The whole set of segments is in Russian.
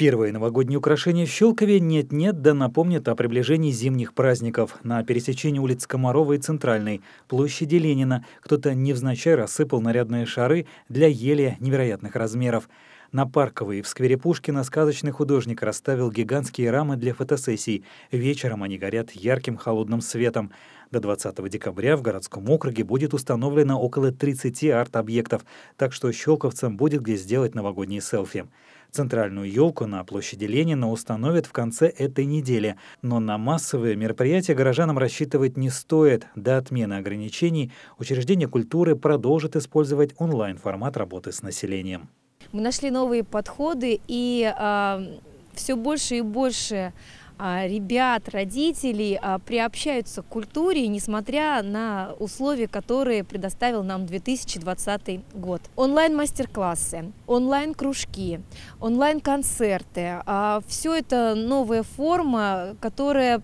Первые новогодние украшения в Щелкове нет-нет, да напомнят о приближении зимних праздников. На пересечении улиц Комарова и Центральной, площади Ленина, кто-то невзначай рассыпал нарядные шары для еле невероятных размеров. На Парковой и в сквере Пушкина сказочный художник расставил гигантские рамы для фотосессий. Вечером они горят ярким холодным светом. До 20 декабря в городском округе будет установлено около 30 арт-объектов, так что щелковцам будет где сделать новогодние селфи. Центральную елку на площади Ленина установят в конце этой недели, но на массовые мероприятия горожанам рассчитывать не стоит. До отмены ограничений учреждения культуры продолжит использовать онлайн-формат работы с населением мы нашли новые подходы и а, все больше и больше а, ребят, родителей а, приобщаются к культуре, несмотря на условия, которые предоставил нам 2020 год. Онлайн-мастер-классы, онлайн-кружки, онлайн-концерты. А, Все это новая форма, которая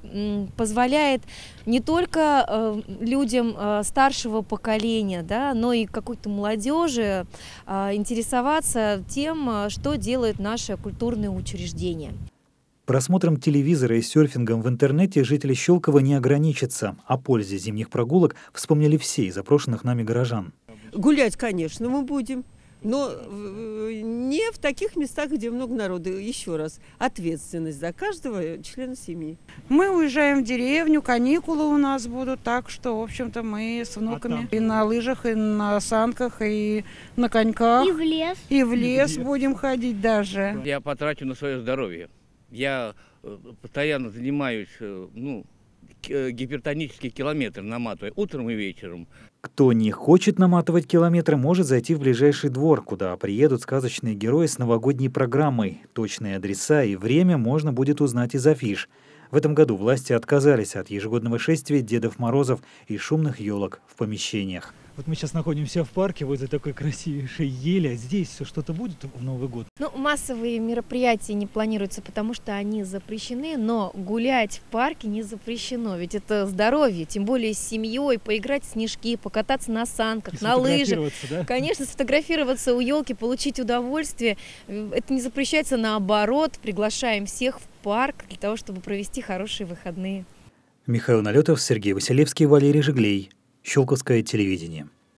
позволяет не только э, людям э, старшего поколения, да, но и какой-то молодежи интересоваться тем, э, что делают наши культурные учреждения. Просмотром телевизора и серфингом в интернете жители Щелкова не ограничатся. О пользе зимних прогулок вспомнили все из опрошенных нами горожан. Гулять, конечно, мы будем. Но э, не в таких местах, где много народу. Еще раз, ответственность за каждого члена семьи. Мы уезжаем в деревню, каникулы у нас будут, так что, в общем-то, мы с а внуками а и на лыжах, и на санках, и на коньках. И в лес. И в лес, и в лес. будем ходить даже. Я потрачу на свое здоровье. Я э, постоянно занимаюсь, э, ну, э, гипертонический километр наматывая утром и вечером. Кто не хочет наматывать километры, может зайти в ближайший двор, куда приедут сказочные герои с новогодней программой. Точные адреса и время можно будет узнать из афиш. В этом году власти отказались от ежегодного шествия Дедов Морозов и шумных елок в помещениях. Вот мы сейчас находимся в парке возле такой красивейшей ели. А здесь все что-то будет в Новый год? Ну, массовые мероприятия не планируются, потому что они запрещены, но гулять в парке не запрещено. Ведь это здоровье, тем более с семьей, поиграть в снежки, покататься на санках, И на лыжах. Да? Конечно, сфотографироваться у елки, получить удовольствие. Это не запрещается, наоборот, приглашаем всех в парк для того, чтобы провести хорошие выходные. Михаил Налетов, Сергей Василевский, Валерий Жиглей. Щелковское телевидение.